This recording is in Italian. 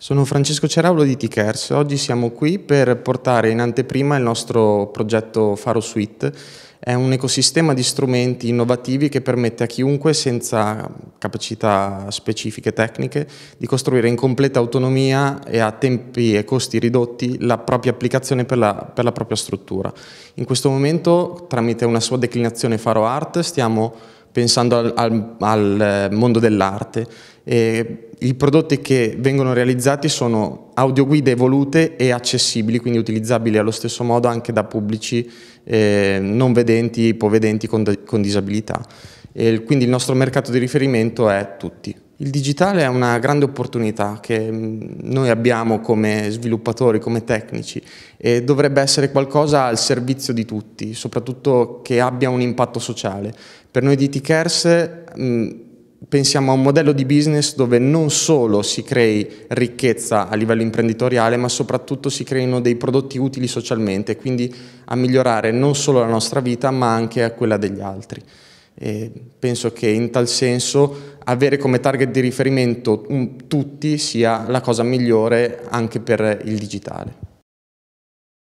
Sono Francesco Ceraulo di Tikers. Oggi siamo qui per portare in anteprima il nostro progetto Faro Suite. È un ecosistema di strumenti innovativi che permette a chiunque senza capacità specifiche tecniche di costruire in completa autonomia e a tempi e costi ridotti la propria applicazione per la, per la propria struttura. In questo momento, tramite una sua declinazione Faro Art, stiamo pensando al, al, al eh, mondo dell'arte eh, I prodotti che vengono realizzati sono audioguide evolute e accessibili, quindi utilizzabili allo stesso modo anche da pubblici eh, non vedenti, ipovedenti con, con disabilità. E quindi il nostro mercato di riferimento è tutti. Il digitale è una grande opportunità che mm, noi abbiamo come sviluppatori, come tecnici e dovrebbe essere qualcosa al servizio di tutti, soprattutto che abbia un impatto sociale. Per noi di t mm, pensiamo a un modello di business dove non solo si crei ricchezza a livello imprenditoriale, ma soprattutto si creino dei prodotti utili socialmente, quindi a migliorare non solo la nostra vita, ma anche quella degli altri. E penso che in tal senso avere come target di riferimento tutti sia la cosa migliore anche per il digitale.